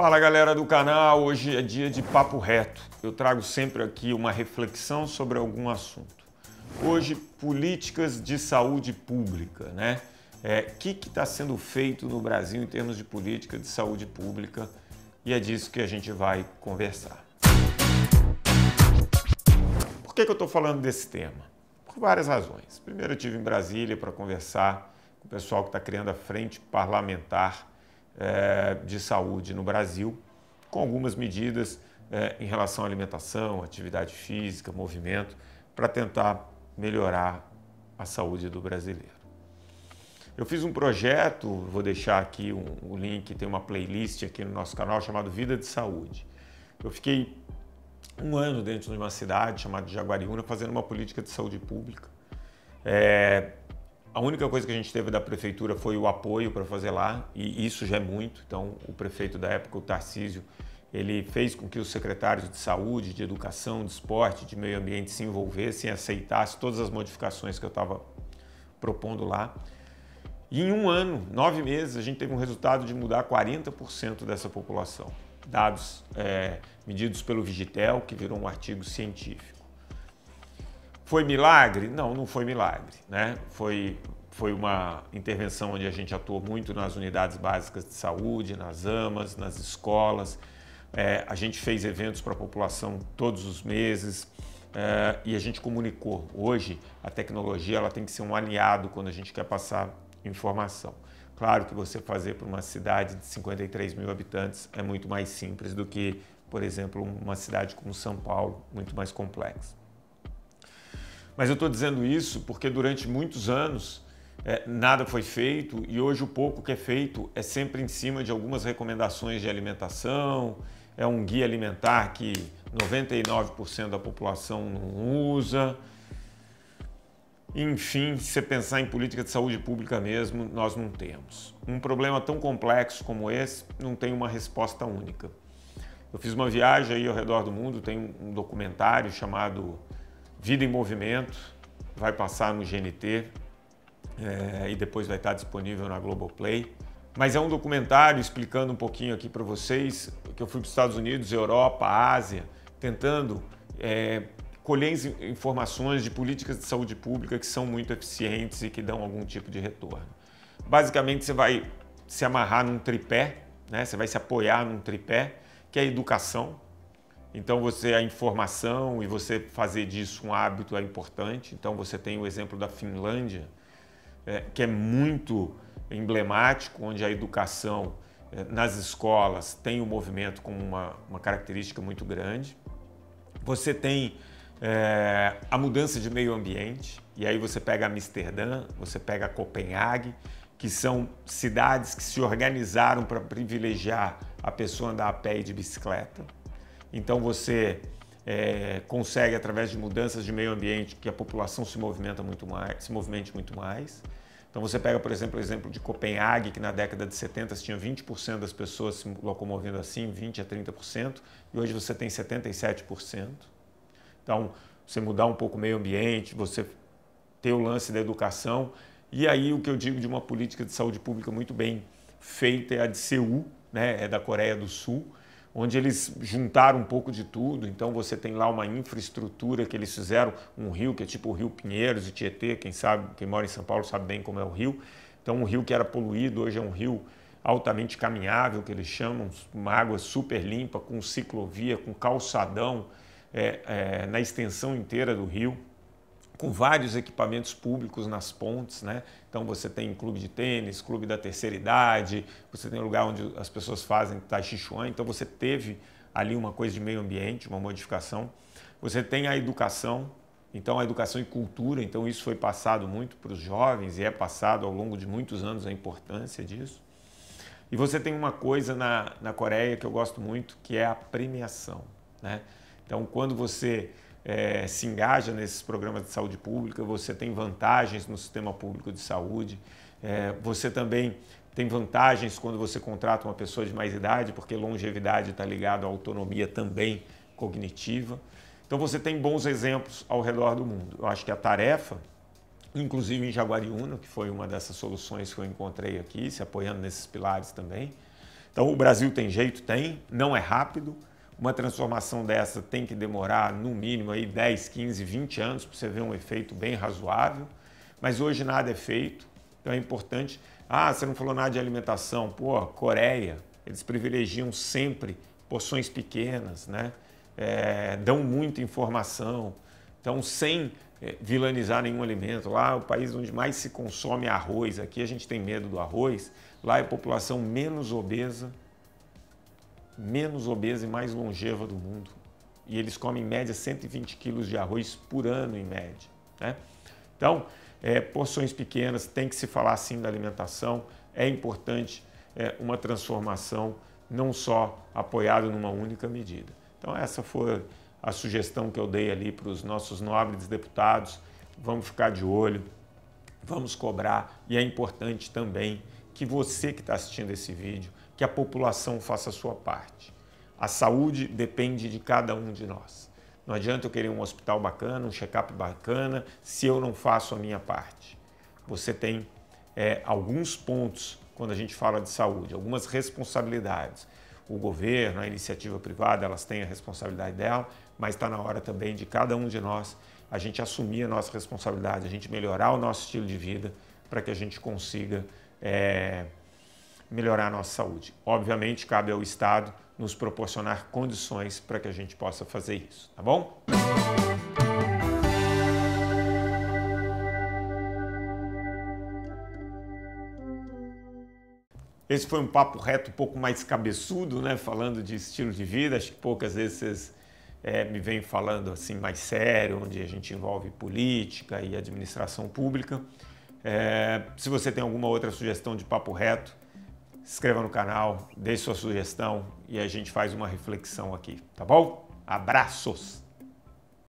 Fala galera do canal, hoje é dia de papo reto. Eu trago sempre aqui uma reflexão sobre algum assunto. Hoje, políticas de saúde pública, né? O é, que está sendo feito no Brasil em termos de política de saúde pública? E é disso que a gente vai conversar. Por que, que eu estou falando desse tema? Por várias razões. Primeiro, eu estive em Brasília para conversar com o pessoal que está criando a Frente Parlamentar eh, de saúde no Brasil, com algumas medidas eh, em relação à alimentação, atividade física, movimento, para tentar melhorar a saúde do brasileiro. Eu fiz um projeto, vou deixar aqui o um, um link, tem uma playlist aqui no nosso canal chamado Vida de Saúde. Eu fiquei um ano dentro de uma cidade chamada Jaguariúna fazendo uma política de saúde pública. É, a única coisa que a gente teve da prefeitura foi o apoio para fazer lá, e isso já é muito. Então, o prefeito da época, o Tarcísio, ele fez com que os secretários de saúde, de educação, de esporte, de meio ambiente se envolvessem, aceitassem todas as modificações que eu estava propondo lá. E em um ano, nove meses, a gente teve um resultado de mudar 40% dessa população. Dados é, medidos pelo Vigitel, que virou um artigo científico. Foi milagre? Não, não foi milagre. Né? Foi, foi uma intervenção onde a gente atuou muito nas unidades básicas de saúde, nas AMAs, nas escolas. É, a gente fez eventos para a população todos os meses. É, e a gente comunicou. Hoje, a tecnologia ela tem que ser um aliado quando a gente quer passar informação. Claro que você fazer para uma cidade de 53 mil habitantes é muito mais simples do que, por exemplo, uma cidade como São Paulo, muito mais complexa. Mas eu estou dizendo isso porque durante muitos anos é, nada foi feito e hoje o pouco que é feito é sempre em cima de algumas recomendações de alimentação, é um guia alimentar que 99% da população não usa. Enfim, se pensar em política de saúde pública mesmo, nós não temos. Um problema tão complexo como esse não tem uma resposta única. Eu fiz uma viagem aí ao redor do mundo, tem um documentário chamado Vida em Movimento vai passar no GNT é, eh, e depois vai estar disponível na Globoplay. Mas é um documentário explicando um pouquinho aqui para vocês que eu fui para os Estados Unidos, Europa, Ásia, tentando é, colher informações de políticas de saúde pública que são muito eficientes e que dão algum tipo de retorno. Basicamente, você vai se amarrar num tripé, né? você vai se apoiar num tripé, que é a educação, então você a informação e você fazer disso um hábito é importante. Então você tem o exemplo da Finlândia, é, que é muito emblemático, onde a educação é, nas escolas tem o um movimento como uma, uma, característica muito grande. Você tem é, a mudança de meio ambiente, e aí você pega Amsterdã, você pega Copenhague, que são cidades que se organizaram para privilegiar a pessoa andar a pé e de bicicleta. Então você é, consegue, através de mudanças de meio ambiente, que a população se movimenta muito mais, se movimente muito mais. Então você pega, por exemplo, o exemplo de Copenhague, que na década de 70 tinha 20% das pessoas se locomovendo assim, 20 a 30%, e hoje você tem 77%. Então, você mudar um pouco o meio ambiente, você ter o lance da educação, e aí o que eu digo de uma política de saúde pública muito bem feita é a de Seul, né, é da Coreia do Sul, onde eles juntaram um pouco de tudo. Então você tem lá uma infraestrutura que eles fizeram, um rio que é tipo o Rio Pinheiros e Tietê, quem sabe, quem mora em São Paulo sabe bem como é o rio. Então um rio que era poluído, hoje é um rio altamente caminhável, que eles chamam, uma água super limpa, com ciclovia, com calçadão é, é, na extensão inteira do rio com vários equipamentos públicos nas pontes, né? Então você tem clube de tênis, clube da terceira idade, você tem lugar onde as pessoas fazem tai chuan, então você teve ali uma coisa de meio ambiente, uma modificação. Você tem a educação, então a educação e cultura, então isso foi passado muito para os jovens e é passado ao longo de muitos anos a importância disso. E você tem uma coisa na, na Coreia que eu gosto muito, que é a premiação, né? Então quando você é, se engaja nesses programas de saúde pública, você tem vantagens no sistema público de saúde, é, você também tem vantagens quando você contrata uma pessoa de mais idade, porque longevidade está ligada à autonomia também cognitiva. Então você tem bons exemplos ao redor do mundo. Eu acho que a tarefa, inclusive em Jaguariúna, que foi uma dessas soluções que eu encontrei aqui, se apoiando nesses pilares também. Então o Brasil tem jeito? Tem, não é rápido, uma transformação dessa tem que demorar no mínimo aí 10, 15, 20 anos para você ver um efeito bem razoável, mas hoje nada é feito, então é importante. Ah, você não falou nada de alimentação. Pô, Coreia, eles privilegiam sempre porções pequenas, né? É, dão muita informação. Então, sem eh, vilanizar nenhum alimento. Lá é o país onde mais se consome arroz. Aqui a gente tem medo do arroz. Lá é a população menos obesa, menos obesa e mais longeva do mundo. E eles comem em média 120 quilos de arroz por ano, em média. Né? Então, é, porções pequenas, tem que se falar sim da alimentação, é importante é, uma transformação, não só apoiada numa única medida. Então, essa foi a sugestão que eu dei ali para os nossos nobres deputados. Vamos ficar de olho, vamos cobrar, e é importante também que você que está assistindo esse vídeo que a população faça a sua parte. A saúde depende de cada um de nós. Não adianta eu querer um hospital bacana, um check-up bacana, se eu não faço a minha parte. Você tem é, alguns pontos quando a gente fala de saúde, algumas responsabilidades. O governo, a iniciativa privada, elas têm a responsabilidade dela, mas está na hora também de cada um de nós a gente assumir a nossa responsabilidade, a gente melhorar o nosso estilo de vida para que a gente consiga é, melhorar a nossa saúde. Obviamente, cabe ao Estado nos proporcionar condições para que a gente possa fazer isso, tá bom? Esse foi um papo reto um pouco mais cabeçudo, né? Falando de estilo de vida. Acho que poucas vezes vocês é, me vêm falando assim mais sério, onde a gente envolve política e administração pública. É, se você tem alguma outra sugestão de papo reto, se inscreva no canal, deixe sua sugestão e a gente faz uma reflexão aqui, tá bom? Abraços!